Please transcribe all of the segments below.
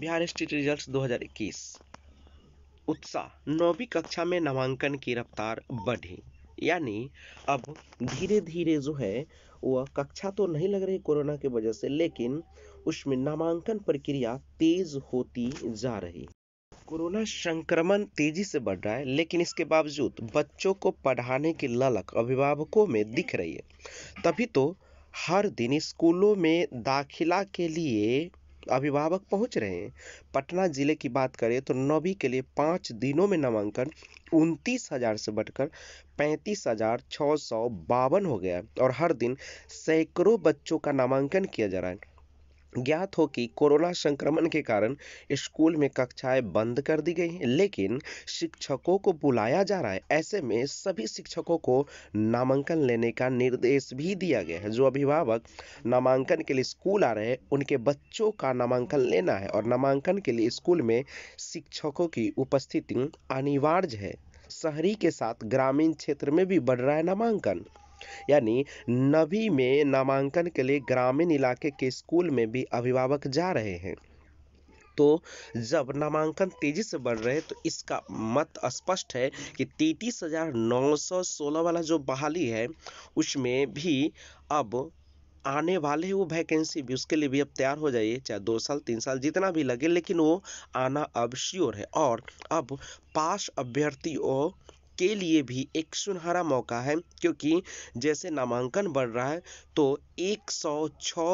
Bihar state results 2021 उत्साह नौवीं कक्षा में नामांकन की रफ्तार बढ़ी यानी अब धीरे धीरे जो है वह कक्षा तो नहीं लग रही कोरोना के वजह से लेकिन उसमें नामांकन प्रक्रिया तेज होती जा रही कोरोना संक्रमण तेजी से बढ़ रहा है लेकिन इसके बावजूद बच्चों को पढ़ाने की ललक अभिभावकों में दिख रही है तभी तो हर दिन स्कूलों में दाखिला के लिए अभिभावक पहुंच रहे हैं पटना ज़िले की बात करें तो नौवीं के लिए पाँच दिनों में नामांकन उनतीस हज़ार से बढ़कर पैंतीस हज़ार छः सौ बावन हो गया और हर दिन सैकड़ों बच्चों का नामांकन किया जा रहा है ज्ञात हो कि कोरोना संक्रमण के कारण स्कूल में कक्षाएं बंद कर दी गई हैं लेकिन शिक्षकों को बुलाया जा रहा है ऐसे में सभी शिक्षकों को नामांकन लेने का निर्देश भी दिया गया है जो अभिभावक नामांकन के लिए स्कूल आ रहे हैं उनके बच्चों का नामांकन लेना है और नामांकन के लिए स्कूल में शिक्षकों की उपस्थिति अनिवार्य है शहरी के साथ ग्रामीण क्षेत्र में भी बढ़ रहा है नामांकन यानी नवी में नामांकन के लिए ग्रामीण इलाके के स्कूल में भी अभिभावक जा रहे हैं तो जब नामांकन तेजी से बढ़ रहे तो इसका मत स्पष्ट है कि तैतीस हजार नौ सौ सोलह वाला जो बहाली है उसमें भी अब आने वाले वो वैकेंसी भी उसके लिए भी अब तैयार हो जाइए चाहे दो साल तीन साल जितना भी लगे लेकिन वो आना अब श्योर है और अब पास अभ्यर्थियों के लिए भी एक सुनहरा मौका है क्योंकि जैसे नामांकन बढ़ रहा है तो 106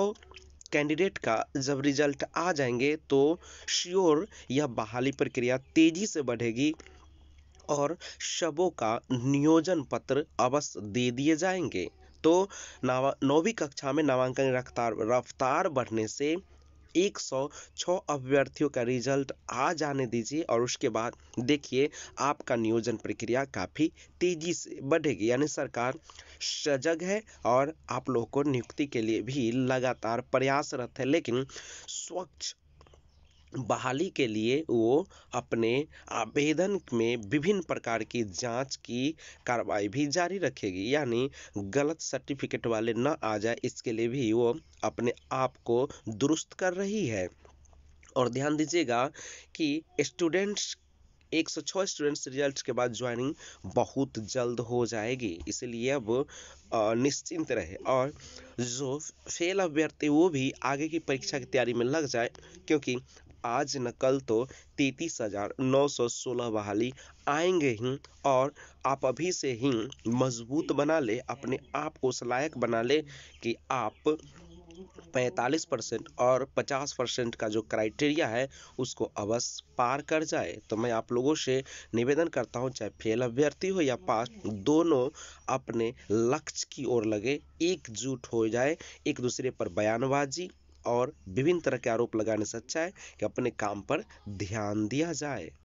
कैंडिडेट का जब रिजल्ट आ जाएंगे तो श्योर यह बहाली प्रक्रिया तेजी से बढ़ेगी और शवों का नियोजन पत्र अवश्य दे दिए जाएंगे तो नौवीं कक्षा में नामांकन रफ्तार रफ्तार बढ़ने से एक सौ छः अभ्यर्थियों का रिजल्ट आ जाने दीजिए और उसके बाद देखिए आपका नियोजन प्रक्रिया काफ़ी तेज़ी से बढ़ेगी यानी सरकार सजग है और आप लोगों को नियुक्ति के लिए भी लगातार प्रयासरत है लेकिन स्वच्छ बहाली के लिए वो अपने आवेदन में विभिन्न प्रकार की जांच की कार्रवाई भी जारी रखेगी यानी गलत सर्टिफिकेट वाले न आ जाए इसके लिए भी वो अपने आप को दुरुस्त कर रही है और ध्यान दीजिएगा कि स्टूडेंट्स एक सौ छः स्टूडेंट्स रिजल्ट के बाद ज्वाइनिंग बहुत जल्द हो जाएगी इसलिए अब निश्चिंत रहे और जो फेल अभ्यर्थी वो भी आगे की परीक्षा की तैयारी में लग जाए क्योंकि आज न कल तो तैतीस हजार नौ सौ सोलह बहाली आएंगे ही और आप अभी से ही मजबूत बना ले अपने आप को उस लायक बना ले कि आप 45 परसेंट और 50 परसेंट का जो क्राइटेरिया है उसको अवश्य पार कर जाए तो मैं आप लोगों से निवेदन करता हूं चाहे फेल अभ्यर्थी हो या पास दोनों अपने लक्ष्य की ओर लगे एकजुट हो जाए एक दूसरे पर बयानबाजी और विभिन्न तरह के आरोप लगाने से अच्छा है कि अपने काम पर ध्यान दिया जाए